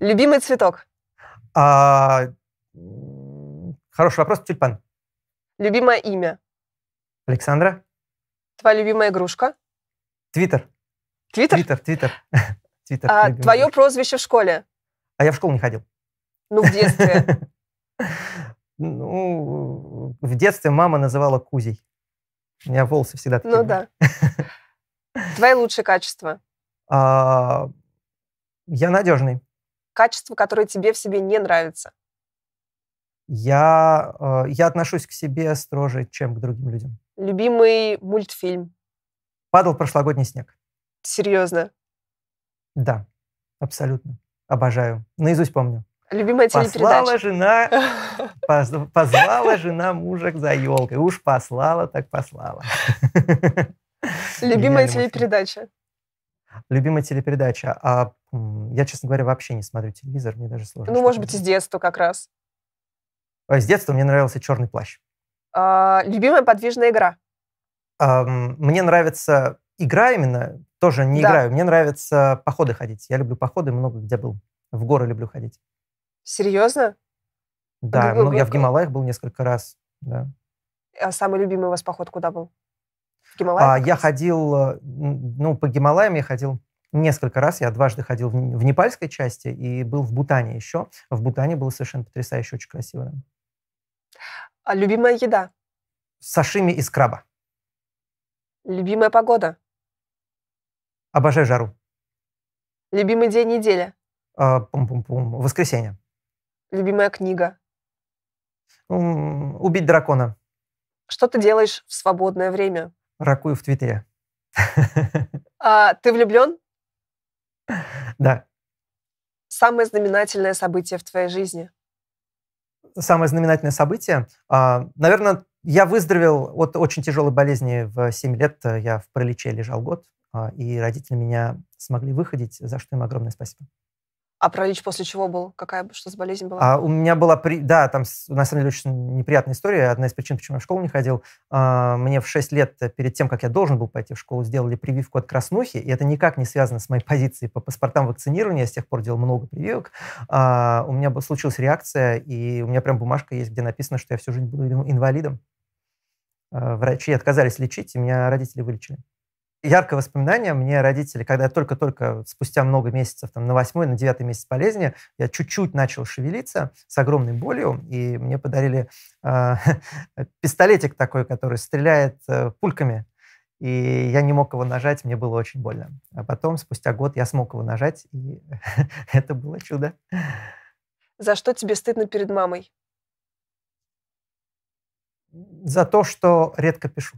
Любимый цветок? А, хороший вопрос, тюльпан. Любимое имя? Александра. Твоя любимая игрушка? Твиттер. Твиттер? Твиттер, твиттер. твиттер а, твое игрушка. прозвище в школе? А я в школу не ходил. Ну, в детстве. ну, в детстве мама называла Кузей. У меня волосы всегда ну такие. Ну были. да. Твои лучшие качества? А, я надежный качество, которое тебе в себе не нравится? Я, э, я отношусь к себе строже, чем к другим людям. Любимый мультфильм? «Падал прошлогодний снег». Серьезно? Да, абсолютно. Обожаю. Наизусть помню. Любимая телепередача. Послала жена, поз, позвала жена мужа за елкой. Уж послала, так послала. Любимая телепередача. Любимая телепередача. А, я, честно говоря, вообще не смотрю телевизор, мне даже сложно. Ну, может быть, с детства как раз. С детства мне нравился «Черный плащ». А, любимая подвижная игра? А, мне нравится игра именно, тоже не да. играю. Мне нравится походы ходить. Я люблю походы, много где был. В горы люблю ходить. Серьезно? Да, Вы, ну, я в Гималаях был несколько раз. Да. А самый любимый у вас поход куда был? В а, Гималаях? А, я ходил, э, ну, по Гималаям я ходил несколько раз, я дважды ходил в, в непальской части и был в Бутане еще. В Бутане было совершенно потрясающе, очень красиво. А любимая еда? Сашими из краба. Любимая погода? Обожаю жару. Любимый день недели? А, пум-пум-пум. Воскресенье. Любимая книга? Убить дракона. Что ты делаешь в свободное время? Ракую в Твиттере. А, ты влюблен? Да. Самое знаменательное событие в твоей жизни? Самое знаменательное событие? А, Наверное, я выздоровел от очень тяжелой болезни в 7 лет. Я в параличе лежал год, а, и родители меня смогли выходить, за что им огромное спасибо. А паралич после чего был? Какая, что с болезнь была? А, у меня была, при... да, там на самом деле очень неприятная история. Одна из причин, почему я в школу не ходил. А, мне в 6 лет э, перед тем, как я должен был пойти в школу, сделали прививку от краснухи, и это никак не связано с моей позицией по паспортам вакцинирования. Я с тех пор делал много прививок. А, у меня случилась реакция, и у меня прям бумажка есть, где написано, что я всю жизнь буду инвалидом. А, врачи отказались лечить, и меня родители вылечили яркое воспоминание. Мне родители, когда я только-только спустя много месяцев, там, на восьмой, на девятый месяц болезни, я чуть-чуть начал шевелиться с огромной болью, и мне подарили э, пистолетик такой, который стреляет э, пульками. И я не мог его нажать, мне было очень больно. А потом, спустя год, я смог его нажать, и это было чудо. За что тебе стыдно перед мамой? За то, что редко пишу.